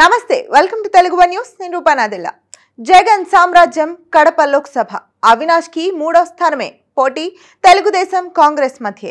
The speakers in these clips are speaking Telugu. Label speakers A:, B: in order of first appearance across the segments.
A: నమస్తే welcome to Telugu one news నేను రూపానాదిల్లా జగన్ సామ్రాజ్యం కడప లోక్సభ అవినాష్కి మూడో స్థానమే పోటీ తెలుగుదేశం కాంగ్రెస్ మధ్య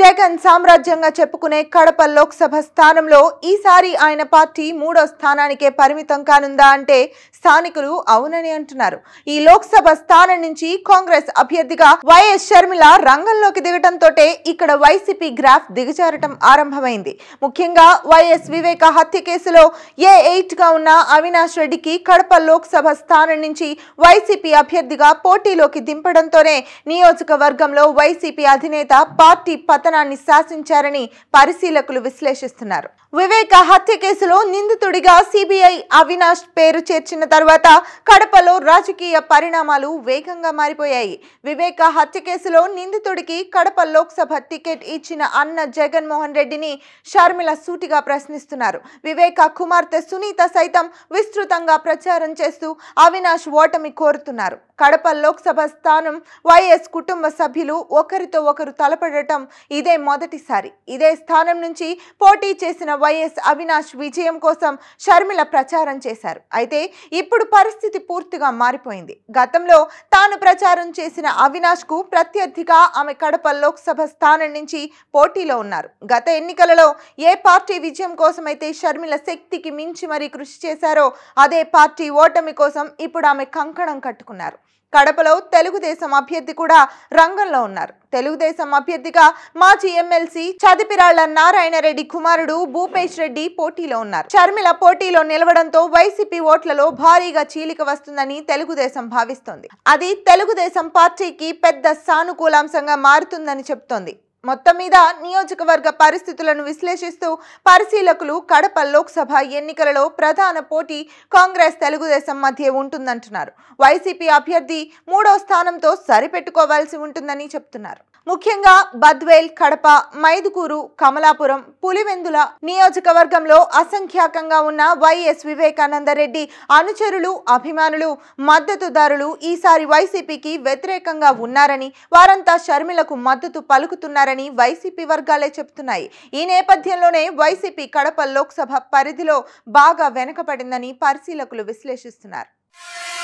A: జగన్ సామ్రాజ్యంగా చెప్పుకునే కడప లోక్సభ స్థానంలో ఈసారి ఆయన పార్టీ మూడో స్థానానికే పరిమితం కానుందా అంటే స్థానికులు అవునని అంటున్నారు ఈ లోక్సభ స్థానం నుంచి కాంగ్రెస్ అభ్యర్థిగా వైఎస్ షర్మిల రంగంలోకి దిగటంతోటే ఇక్కడ వైసీపీ గ్రాఫ్ దిగజారటం ఆరంభమైంది ముఖ్యంగా వైఎస్ వివేక హత్య కేసులో ఏ ఎయిట్ గా ఉన్న అవినాష్ రెడ్డికి కడప లోక్సభ స్థానం నుంచి వైసీపీ అభ్యర్థిగా పోటీలోకి దింపడంతోనే నియోజక నియోజకవర్గంలో వైసీపీ అధినేత పార్టీ పతనాన్ని శాసించారని పరిశీలకులు విశ్లేషిస్తున్నారు వివేక హత్య కేసులో నిందితుడిగా సిబిఐ అవినాష్ పేరు చేర్చిన తర్వాత కడపలో రాజకీయ పరిణామాలు వేగంగా మారిపోయాయి వివేక హత్య కేసులో నిందితుడికి కడప లోక్సభ టికెట్ ఇచ్చిన అన్న జగన్మోహన్ రెడ్డిని షర్మిల సూటిగా ప్రశ్నిస్తున్నారు వివేక కుమార్తె సునీత సైతం విస్తృతంగా ప్రచారం చేస్తూ అవినాష్ ఓటమి కోరుతున్నారు కడప లోక్సభ స్థానం వైఎస్ కుటుంబ సభ్యులు ఒకరితో ఒకరు తలపడటం ఇదే మొదటిసారి ఇదే స్థానం నుంచి పోటీ చేసిన వైఎస్ అవినాష్ విజయం కోసం షర్మిల ప్రచారం చేశారు అయితే ఇప్పుడు పరిస్థితి పూర్తిగా మారిపోయింది గతంలో తాను ప్రచారం చేసిన అవినాష్ కు ప్రత్యర్థిగా ఆమె కడప లోక్సభ స్థానం నుంచి పోటీలో ఉన్నారు గత ఎన్నికలలో ఏ పార్టీ విజయం కోసమైతే షర్మిల శక్తికి మించి మరీ కృషి చేశారో అదే పార్టీ ఓటమి కోసం ఇప్పుడు ఆమె కంకణం కట్టుకున్నారు కడపలో తెలుగుదేశం అభ్యర్థి కూడా రంగంలో ఉన్నారు తెలుగుదేశం అభ్యర్థిగా మాజీ ఎమ్మెల్సీ చదిపిరాళ్ల నారాయణ రెడ్డి కుమారుడు భూపేష్ రెడ్డి పోటీలో ఉన్నారు షర్మిల పోటీలో నిలవడంతో వైసీపీ ఓట్లలో భారీగా చీలిక వస్తుందని తెలుగుదేశం భావిస్తోంది అది తెలుగుదేశం పార్టీకి పెద్ద సానుకూలాంశంగా మారుతుందని చెబుతోంది మొత్తం మీద నియోజకవర్గ పరిస్థితులను విశ్లేషిస్తూ పరిశీలకులు కడప లోక్సభ ఎన్నికలలో ప్రధాన పోటీ కాంగ్రెస్ తెలుగుదేశం మధ్య ఉంటుందంటున్నారు వైసీపీ అభ్యర్థి మూడో స్థానంతో సరిపెట్టుకోవాల్సి ఉంటుందని చెప్తున్నారు ముఖ్యంగా బద్వేల్ కడప మైదుకూరు కమలాపురం పులివెందుల నియోజకవర్గంలో అసంఖ్యాకంగా ఉన్న వైఎస్ వివేకానందరెడ్డి అనుచరులు అభిమానులు మద్దతుదారులు ఈసారి వైసీపీకి వ్యతిరేకంగా ఉన్నారని వారంతా షర్మిలకు మద్దతు పలుకుతున్నారని వైసీపీ వర్గాలే చెబుతున్నాయి ఈ నేపథ్యంలోనే వైసీపీ కడప లోక్సభ పరిధిలో బాగా వెనుకబడిందని పరిశీలకులు విశ్లేషిస్తున్నారు